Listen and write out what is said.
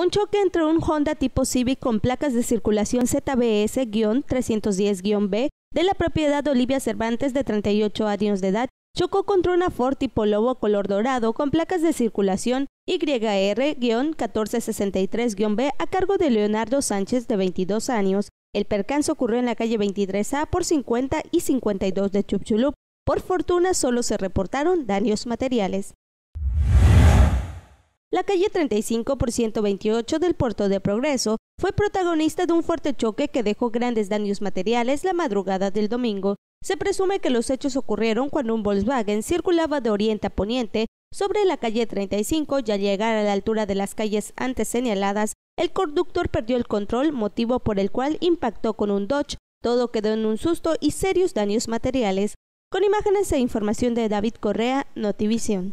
Un choque entre un Honda tipo Civic con placas de circulación ZBS-310-B de la propiedad Olivia Cervantes de 38 años de edad chocó contra una Ford tipo Lobo color dorado con placas de circulación YR-1463-B a cargo de Leonardo Sánchez de 22 años. El percance ocurrió en la calle 23A por 50 y 52 de Chupchulup. Por fortuna solo se reportaron daños materiales. La calle 35 por 128 del Puerto de Progreso fue protagonista de un fuerte choque que dejó grandes daños materiales la madrugada del domingo. Se presume que los hechos ocurrieron cuando un Volkswagen circulaba de oriente a poniente sobre la calle 35 y al llegar a la altura de las calles antes señaladas, el conductor perdió el control, motivo por el cual impactó con un Dodge. Todo quedó en un susto y serios daños materiales. Con imágenes e información de David Correa, Notivision.